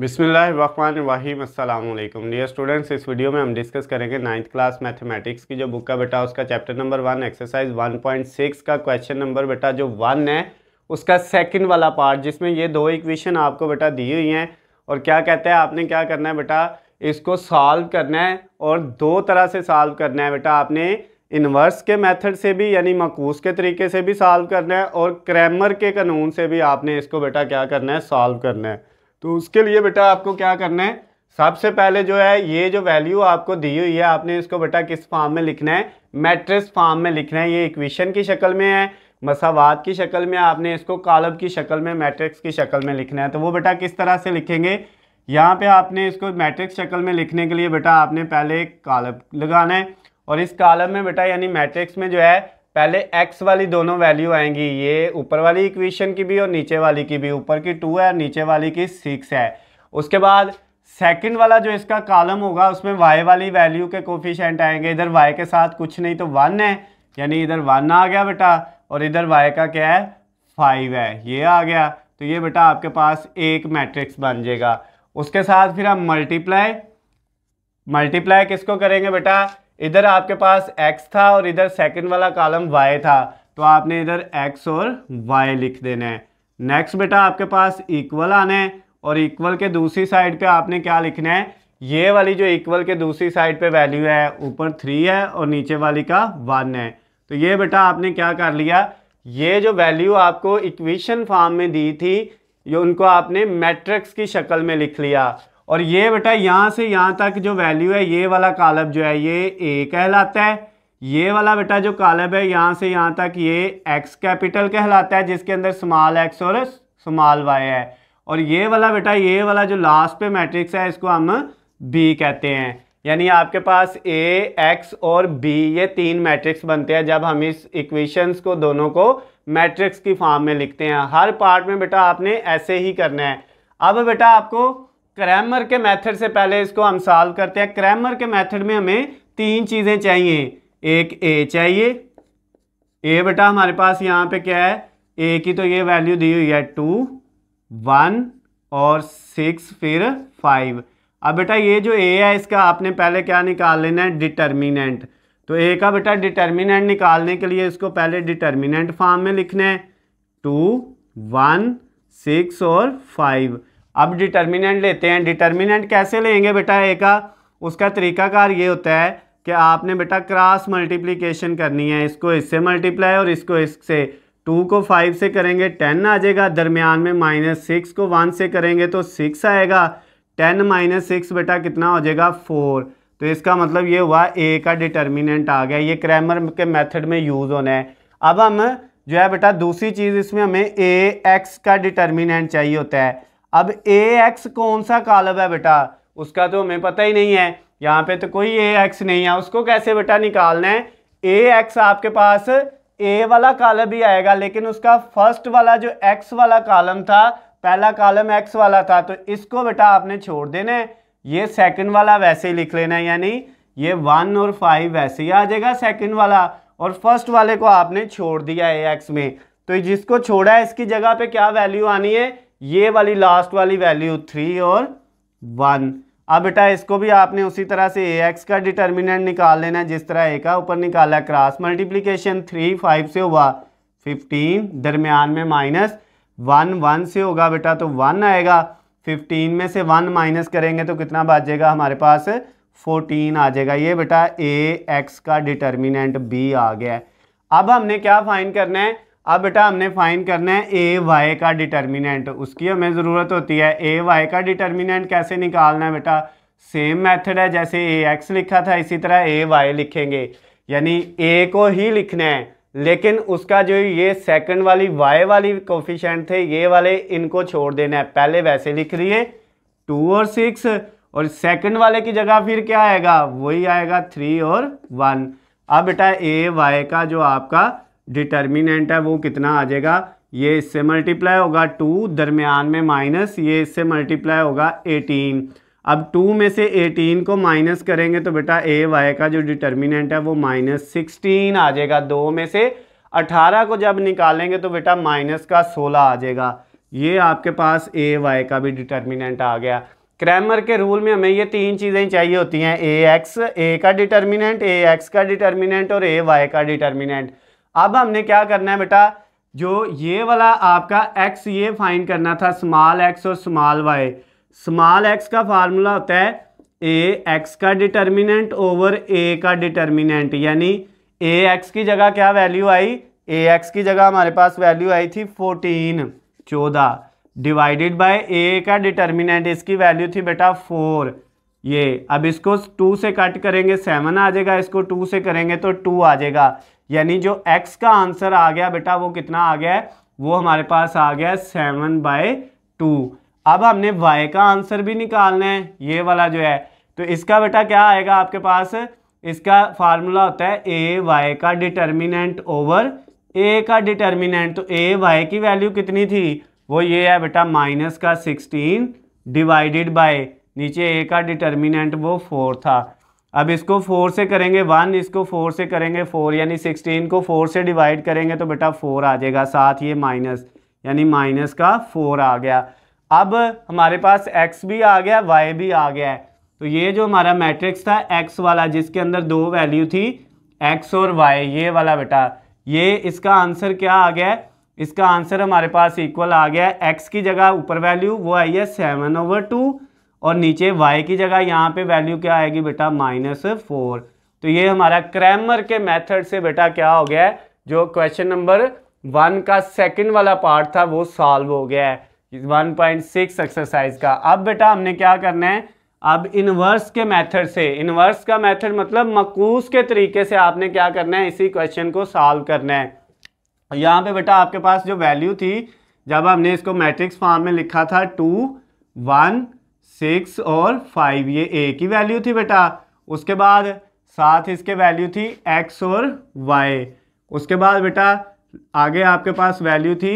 बिसमीम अल्लाम dear students इस वीडियो में हम डिस्कस करेंगे नाइन्थ क्लास मैथमेटिक्स की जो बुक का बेटा उसका चैप्टर नंबर वन एक्सरसाइज 1.6 का क्वेश्चन नंबर बेटा जो वन है उसका सेकंड वाला पार्ट जिसमें ये दो इक्वेशन आपको बेटा दी हुई हैं और क्या कहते हैं आपने क्या करना है बेटा इसको सॉल्व करना है और दो तरह से सॉल्व करना है बेटा आपने इन्वर्स के मेथड से भी यानी मकूस के तरीके से भी सॉल्व करना है और क्रैमर के कानून से भी आपने इसको बेटा क्या करना है सॉल्व करना है तो उसके लिए बेटा आपको क्या करना है सबसे पहले जो है ये जो वैल्यू आपको दी हुई है आपने इसको बेटा किस फॉर्म में लिखना है मैट्रिक्स फॉर्म में लिखना है ये इक्वेशन की शक्ल में है मसावात की शक्ल में आपने इसको कालब की शक्ल में मैट्रिक्स की शक्ल में लिखना है तो वो बेटा किस तरह से लिखेंगे यहाँ पे आपने इसको मैट्रिक्स शक्ल में लिखने के लिए बेटा आपने पहले कालब लगाना है और इस कालब में बेटा यानी मैट्रिक्स में जो है पहले एक्स वाली दोनों वैल्यू आएंगी ये ऊपर वाली इक्वेशन की भी और नीचे वाली की भी ऊपर की टू है और नीचे वाली की सिक्स है उसके बाद सेकंड वाला जो इसका कॉलम होगा उसमें वाई वाली वैल्यू के कोफिशेंट आएंगे इधर वाई के साथ कुछ नहीं तो वन है यानी इधर वन आ गया बेटा और इधर वाई का क्या है फाइव है ये आ गया तो ये बेटा आपके पास एक मैट्रिक्स बन जाएगा उसके साथ फिर हम मल्टीप्लाई मल्टीप्लाई किसको करेंगे बेटा इधर आपके पास x था और इधर सेकेंड वाला कॉलम y था तो आपने इधर x और y लिख देना है नेक्स्ट बेटा आपके पास इक्वल आना है और इक्वल के दूसरी साइड पे आपने क्या लिखना है ये वाली जो इक्वल के दूसरी साइड पे वैल्यू है ऊपर थ्री है और नीचे वाली का वन है तो ये बेटा आपने क्या कर लिया ये जो वैल्यू आपको इक्वेशन फॉर्म में दी थी ये उनको आपने मैट्रिक्स की शक्ल में लिख लिया और ये बेटा यहाँ से यहाँ तक जो वैल्यू है ये वाला कालब जो है ये ए कहलाता है ये वाला बेटा जो कालब है यहाँ से यहाँ तक ये एक्स कैपिटल कहलाता है जिसके अंदर स्मॉल एक्स और स्मॉल वाई है और ये वाला बेटा ये वाला जो लास्ट पे मैट्रिक्स है इसको हम बी कहते हैं यानी आपके पास ए एक्स और बी ये तीन मैट्रिक्स बनते हैं जब हम इस इक्वेशंस को दोनों को मैट्रिक्स की फॉर्म में लिखते हैं हर पार्ट में बेटा आपने ऐसे ही करना है अब बेटा आपको क्रैमर के मेथड से पहले इसको हम सॉल्व करते हैं क्रैमर के मेथड में हमें तीन चीज़ें चाहिए एक ए चाहिए ए बेटा हमारे पास यहाँ पे क्या है ए की तो ये वैल्यू दी हुई है टू वन और सिक्स फिर फाइव अब बेटा ये जो ए है इसका आपने पहले क्या निकाल लेना है डिटर्मिनेंट तो ए का बेटा डिटर्मिनेंट निकालने के लिए इसको पहले डिटर्मिनेंट फॉर्म में लिखना है टू वन सिक्स और फाइव अब डिटर्मिनेंट लेते हैं डिटर्मिनेंट कैसे लेंगे बेटा ए का उसका तरीकाकार ये होता है कि आपने बेटा क्रॉस मल्टीप्लीकेशन करनी है इसको इससे मल्टीप्लाई और इसको इससे टू को फाइव से करेंगे टेन आ जाएगा दरमियान में माइनस सिक्स को वन से करेंगे तो सिक्स आएगा टेन माइनस सिक्स बेटा कितना हो जाएगा फोर तो इसका मतलब ये हुआ ए का डिटर्मिनेंट आ गया ये क्रैमर के मेथड में यूज़ होना है अब हम जो है बेटा दूसरी चीज़ इसमें हमें ए एक्स का डिटर्मिनेंट चाहिए होता है अब ए एक्स कौन सा कालब है बेटा उसका तो हमें पता ही नहीं है यहाँ पे तो कोई ए एक्स नहीं है उसको कैसे बेटा निकालना है ए एक्स आपके पास ए वाला कालम भी आएगा लेकिन उसका फर्स्ट वाला जो एक्स वाला कालम था पहला कालम एक्स वाला था तो इसको बेटा आपने छोड़ देना है ये सेकंड वाला वैसे ही लिख लेना है यानी ये वन और फाइव वैसे ही आ जाएगा सेकंड वाला और फर्स्ट वाले को आपने छोड़ दिया ए एक्स में तो जिसको छोड़ा है इसकी जगह पे क्या वैल्यू आनी है ये वाली लास्ट वाली वैल्यू थ्री और वन अब बेटा इसको भी आपने उसी तरह से ए एक्स का डिटर्मिनेंट निकाल लेना है जिस तरह ए का ऊपर निकाला क्रॉस मल्टीप्लीकेशन थ्री फाइव से हुआ फिफ्टीन दरमियान में माइनस वन वन से होगा बेटा तो वन आएगा फिफ्टीन में से वन माइनस करेंगे तो कितना बचेगा हमारे पास फोर्टीन आ जाएगा ये बेटा ए एक्स का डिटर्मिनेंट बी आ गया है अब हमने क्या फाइन करना है अब बेटा हमने फाइन करना है ए वाई का डिटर्मिनेंट उसकी हमें ज़रूरत होती है ए वाई का डिटर्मिनेंट कैसे निकालना है बेटा सेम मेथड है जैसे ए एक्स लिखा था इसी तरह ए वाई लिखेंगे यानी ए को ही लिखना है लेकिन उसका जो ये सेकंड वाली वाई वाली कोफिशेंट थे ये वाले इनको छोड़ देना है पहले वैसे लिख रही है टू और सिक्स और सेकेंड वाले की जगह फिर क्या आएगा वही आएगा थ्री और वन अब बेटा ए वाई का जो आपका डिटर्मिनेंट है वो कितना आ जाएगा ये इससे मल्टीप्लाई होगा टू दरमियान में माइनस ये इससे मल्टीप्लाई होगा एटीन अब टू में से एटीन को माइनस करेंगे तो बेटा ए वाई का जो डिटर्मिनेंट है वो माइनस सिक्सटीन आ जाएगा दो में से अठारह को जब निकालेंगे तो बेटा माइनस का सोलह आ जाएगा ये आपके पास ए वाई का भी डिटर्मिनेंट आ गया क्रैमर के रूल में हमें ये तीन चीज़ें चाहिए होती हैं ए एक्स ए का डिटर्मिनेंट ए एक्स का डिटर्मिनेंट और ए वाई का डिटर्मिनेंट अब हमने क्या करना है बेटा जो ये वाला आपका एक्स ये फाइन करना था स्मॉल एक्स और स्मॉल वाई स्मॉल एक्स का फार्मूला होता है ए एक्स का डिटर्मिनेंट ओवर ए का डिटर्मिनेंट यानी ए एक्स की जगह क्या वैल्यू आई ए एक्स की जगह हमारे पास वैल्यू आई थी फोर्टीन चौदह डिवाइडेड बाय ए का डिटर्मिनेंट इसकी वैल्यू थी बेटा फोर ये अब इसको टू से कट करेंगे सेवन आ जाएगा इसको टू से करेंगे तो टू आ जाएगा यानी जो x का आंसर आ गया बेटा वो कितना आ गया है वो हमारे पास आ गया सेवन बाई टू अब हमने y का आंसर भी निकालना है ये वाला जो है तो इसका बेटा क्या आएगा आपके पास इसका फार्मूला होता है ए वाई का डिटर्मिनेंट ओवर ए का डिटर्मिनेंट तो ए वाई की वैल्यू कितनी थी वो ये है बेटा माइनस का सिक्सटीन डिवाइडेड बाय नीचे ए का डिटर्मिनेंट वो फोर था अब इसको फोर से करेंगे वन इसको फोर से करेंगे फोर यानी सिक्सटीन को फोर से डिवाइड करेंगे तो बेटा फोर आ जाएगा साथ ये माइनस यानी माइनस का फोर आ गया अब हमारे पास एक्स भी आ गया वाई भी आ गया है तो ये जो हमारा मैट्रिक्स था एक्स वाला जिसके अंदर दो वैल्यू थी एक्स और वाई ये वाला बेटा ये इसका आंसर क्या आ गया है इसका आंसर हमारे पास इक्वल आ गया एक्स की जगह ऊपर वैल्यू वो आई है सेवन ओवर टू और नीचे वाई की जगह यहाँ पे वैल्यू क्या आएगी बेटा माइनस फोर तो ये हमारा क्रैमर के मेथड से बेटा क्या हो गया जो क्वेश्चन नंबर वन का सेकंड वाला पार्ट था वो सॉल्व हो गया है 1.6 एक्सरसाइज का अब बेटा हमने क्या करना है अब इनवर्स के मेथड से इनवर्स का मेथड मतलब मकूस के तरीके से आपने क्या करना है इसी क्वेश्चन को सॉल्व करना है यहाँ पे बेटा आपके पास जो वैल्यू थी जब हमने इसको मैट्रिक्स फॉर्म में लिखा था टू वन सिक्स और फाइव ये ए की वैल्यू थी बेटा उसके बाद साथ इसके वैल्यू थी एक्स और वाई उसके बाद बेटा आगे आपके पास वैल्यू थी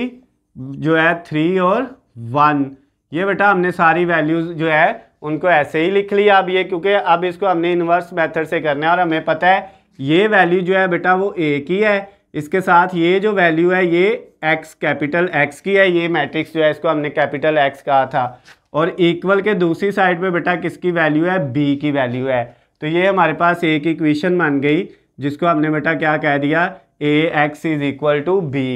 जो है थ्री और वन ये बेटा हमने सारी वैल्यूज़ जो है उनको ऐसे ही लिख लिया अब ये क्योंकि अब इसको हमने इन्वर्स मेथड से करना है और हमें पता है ये वैल्यू जो है बेटा वो ए की है इसके साथ ये जो वैल्यू है ये एक्स कैपिटल एक्स की है ये मैट्रिक्स जो है इसको हमने कैपिटल एक्स कहा था और इक्वल के दूसरी साइड पे बेटा किसकी वैल्यू है बी की वैल्यू है तो ये हमारे पास एक इक्वेशन बन गई जिसको हमने बेटा क्या कह दिया A x is equal to B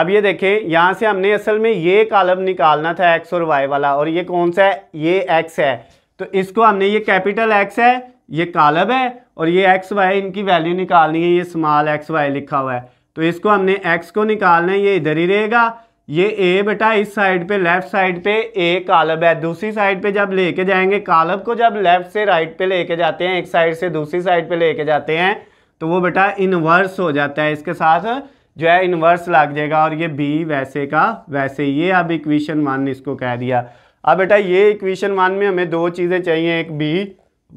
अब ये देखें यहाँ से हमने असल में ये कालम निकालना था एक्स और वाई वाला और ये कौन सा है ये एक्स है तो इसको हमने ये कैपिटल एक्स है ये कालम है और ये एक्स वाई इनकी वैल्यू निकालनी है ये स्मॉल एक्स वाई लिखा हुआ है तो इसको हमने एक्स को निकालना है ये इधर ही रहेगा ये ए बेटा इस साइड पे लेफ्ट साइड पे ए कालब है दूसरी साइड पे जब लेके जाएंगे कालब को जब लेफ्ट से राइट पे लेके जाते हैं एक साइड से दूसरी साइड पे लेके जाते हैं तो वो बेटा इनवर्स हो जाता है इसके साथ जो है इनवर्स लग जाएगा और ये बी वैसे का वैसे ये अब इक्वेशन वन इसको कह दिया अब बेटा ये इक्वेशन वन में हमें दो चीज़ें चाहिए एक बी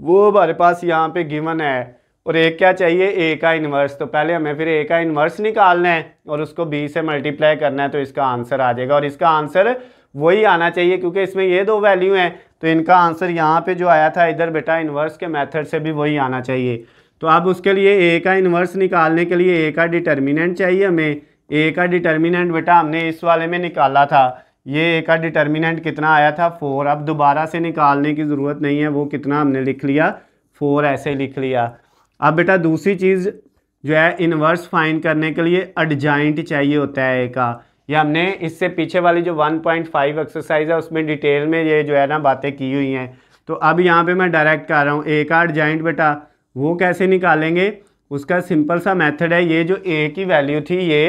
वो हमारे पास यहाँ पे गिवन है और एक क्या चाहिए ए का इन्वर्स तो पहले हमें फिर ए का इन्वर्स निकालना है और उसको बी से मल्टीप्लाई करना है तो इसका आंसर आ जाएगा और इसका आंसर वही आना चाहिए क्योंकि इसमें ये दो वैल्यू हैं तो इनका आंसर यहाँ पे जो आया था इधर बेटा इन्वर्स के मेथड से भी वही आना चाहिए तो अब उसके लिए ए का इन्वर्स निकालने के लिए ए का डिटर्मिनेंट चाहिए हमें ए का डिटर्मिनेंट बेटा हमने इस वाले में निकाला था ये ए का डिटर्मिनेंट कितना आया था फोर अब दोबारा से निकालने की ज़रूरत नहीं है वो कितना हमने लिख लिया फोर ऐसे लिख लिया अब बेटा दूसरी चीज़ जो है इनवर्स फाइंड करने के लिए अडजाइंट चाहिए होता है एक का ये हमने इससे पीछे वाली जो 1.5 एक्सरसाइज है उसमें डिटेल में ये जो है ना बातें की हुई हैं तो अब यहाँ पे मैं डायरेक्ट कर रहा हूँ ए का जॉइंट बेटा वो कैसे निकालेंगे उसका सिंपल सा मेथड है ये जो ए की वैल्यू थी ये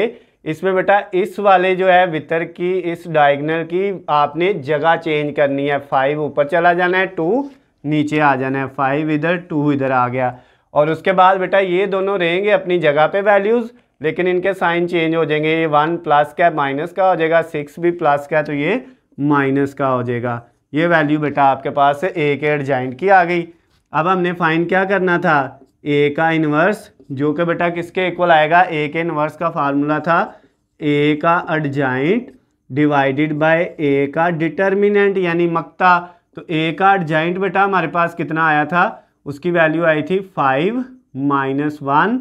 इसमें बेटा इस वाले जो है वितर की इस डायगनल की आपने जगह चेंज करनी है फाइव ऊपर चला जाना है टू नीचे आ जाना है फाइव इधर टू इधर आ गया और उसके बाद बेटा ये दोनों रहेंगे अपनी जगह पे वैल्यूज़ लेकिन इनके साइन चेंज हो जाएंगे ये वन प्लस का माइनस का हो जाएगा सिक्स भी प्लस का तो ये माइनस का हो जाएगा ये वैल्यू बेटा आपके पास ए के एडजाइंट की आ गई अब हमने फाइन क्या करना था ए का इन्वर्स जो कि बेटा किसके इक्वल आएगा ए के इन्वर्स का फार्मूला था ए का एडजाइंट डिवाइडेड बाय ए का डिटर्मिनेंट यानी मक्ता तो ए का एडजाइंट बेटा हमारे पास कितना आया था उसकी वैल्यू आई थी five minus one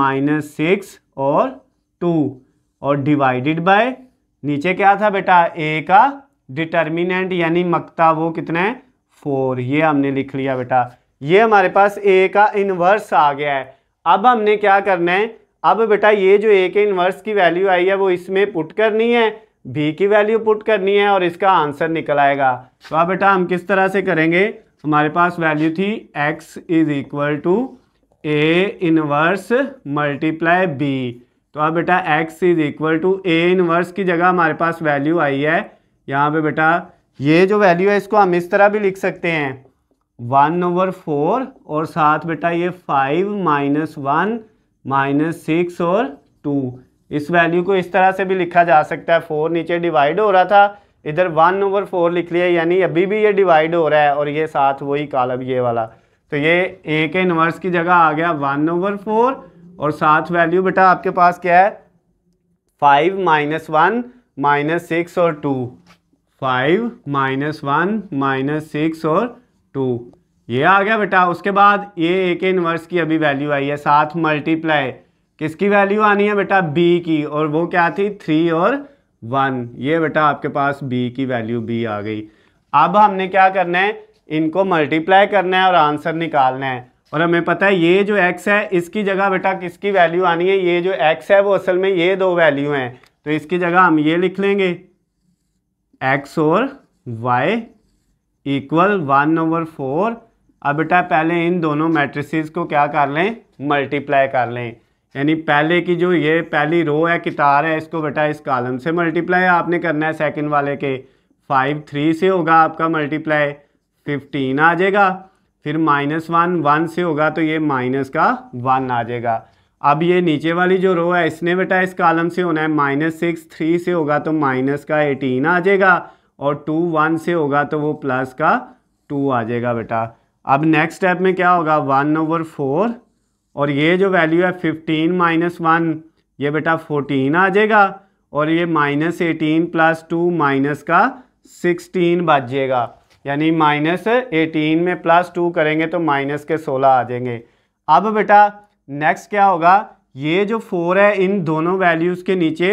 minus six और टू और डिवाइडेड बाय नीचे क्या था बेटा ए का डिटर्मिनेंट यानी मक्ता वो कितना है फोर ये हमने लिख लिया बेटा ये हमारे पास ए का इनवर्स आ गया है अब हमने क्या करना है अब बेटा ये जो ए के इन्वर्स की वैल्यू आई है वो इसमें पुट करनी है बी की वैल्यू पुट करनी है और इसका आंसर निकल आएगा तो अब बेटा हम किस तरह से करेंगे तो हमारे पास वैल्यू थी x is equal to A inverse multiply B तो अब बेटा x is equal to A inverse की जगह हमारे पास वैल्यू आई है यहाँ पे बेटा ये जो वैल्यू है इसको हम इस तरह भी लिख सकते हैं वन ओवर फोर और साथ बेटा ये five minus one minus six और टू इस वैल्यू को इस तरह से भी लिखा जा सकता है फोर नीचे डिवाइड हो रहा था इधर वन ओवर फोर लिख लिया यानी अभी भी ये डिवाइड हो रहा है और ये साथ वही कॉलम ये वाला तो ये ए के इनवर्स की जगह आ गया वन ओवर फोर और साथ वैल्यू बेटा आपके पास क्या है five minus one minus six और two five minus one minus six और टू ये आ गया बेटा उसके बाद ये ए के इनवर्स की अभी वैल्यू आई है साथ मल्टीप्लाई किसकी वैल्यू आनी है बेटा बी की और वो क्या थी थ्री और वन ये बेटा आपके पास बी की वैल्यू बी आ गई अब हमने क्या करना है इनको मल्टीप्लाई करना है और आंसर निकालना है और हमें पता है ये जो एक्स है इसकी जगह बेटा किसकी वैल्यू आनी है ये जो एक्स है वो असल में ये दो वैल्यू हैं तो इसकी जगह हम ये लिख लेंगे एक्स और y equal one over four अब बेटा पहले इन दोनों मैट्रिसेस को क्या कर लें मल्टीप्लाई कर लें यानी पहले की जो ये पहली रो है कितार है इसको बेटा इस कॉलम से मल्टीप्लाई आपने करना है सेकंड वाले के फाइव थ्री से होगा आपका मल्टीप्लाई फिफ्टीन आ जाएगा फिर माइनस वन वन से होगा तो ये माइनस का वन आ जाएगा अब ये नीचे वाली जो रो है इसने बेटा इस कॉलम से होना है माइनस सिक्स थ्री से होगा तो माइनस का एटीन आ जाएगा और टू वन से होगा तो वो प्लस का टू आ जाएगा बेटा अब नेक्स्ट स्टेप में क्या होगा वन ओवर फोर और ये जो वैल्यू है फिफ्टीन माइनस वन ये बेटा फोर्टीन आ जाएगा और ये minus eighteen plus two minus का सिक्सटीन बच जाएगा यानी माइनस एटीन में प्लस टू करेंगे तो माइनस के सोलह आ जाएंगे अब बेटा नेक्स्ट क्या होगा ये जो फोर है इन दोनों वैल्यूज़ के नीचे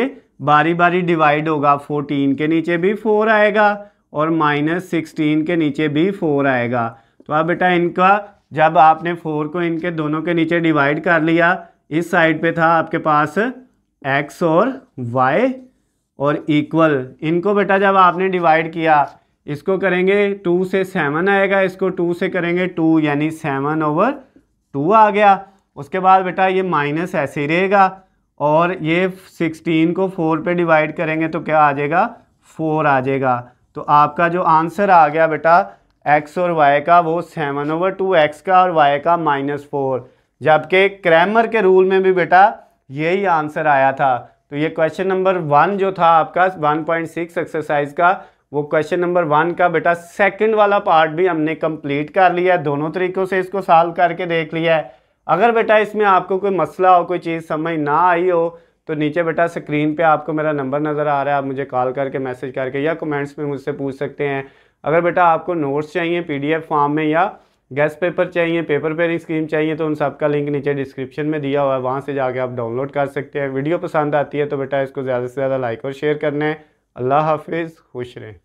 बारी बारी डिवाइड होगा फोर्टीन के नीचे भी फोर आएगा और माइनस सिक्सटीन के नीचे भी फोर आएगा तो अब बेटा इनका जब आपने फोर को इनके दोनों के नीचे डिवाइड कर लिया इस साइड पे था आपके पास एक्स और वाई और इक्वल इनको बेटा जब आपने डिवाइड किया इसको करेंगे टू से सेवन आएगा इसको टू से करेंगे टू यानी सेवन ओवर टू आ गया उसके बाद बेटा ये माइनस ऐसे ही रहेगा और ये सिक्सटीन को फोर पे डिवाइड करेंगे तो क्या आ जाएगा फोर आ जाएगा तो आपका जो आंसर आ गया बेटा एक्स और वाई का वो सेवन ओवर टू एक्स का और वाई का माइनस फोर जबकि क्रैमर के रूल में भी बेटा यही आंसर आया था तो ये क्वेश्चन नंबर वन जो था आपका वन पॉइंट सिक्स एक्सरसाइज का वो क्वेश्चन नंबर वन का बेटा सेकंड वाला पार्ट भी हमने कंप्लीट कर लिया है दोनों तरीक़ों से इसको सॉल्व करके देख लिया है अगर बेटा इसमें आपको कोई मसला हो कोई चीज़ समझ ना आई हो तो नीचे बेटा स्क्रीन पे आपको मेरा नंबर नज़र आ रहा है आप मुझे कॉल करके मैसेज करके या कमेंट्स में मुझसे पूछ सकते हैं अगर बेटा आपको नोट्स चाहिए पीडीएफ फॉर्म में या गैस पेपर चाहिए पेपर पेरिंग स्कीम चाहिए तो उन सबका लिंक नीचे डिस्क्रिप्शन में दिया हुआ है वहाँ से जाके आप डाउनलोड कर सकते हैं वीडियो पसंद आती है तो बेटा इसको ज़्यादा से ज़्यादा लाइक और शेयर करना है अल्लाह हाफिज़ खुश रहें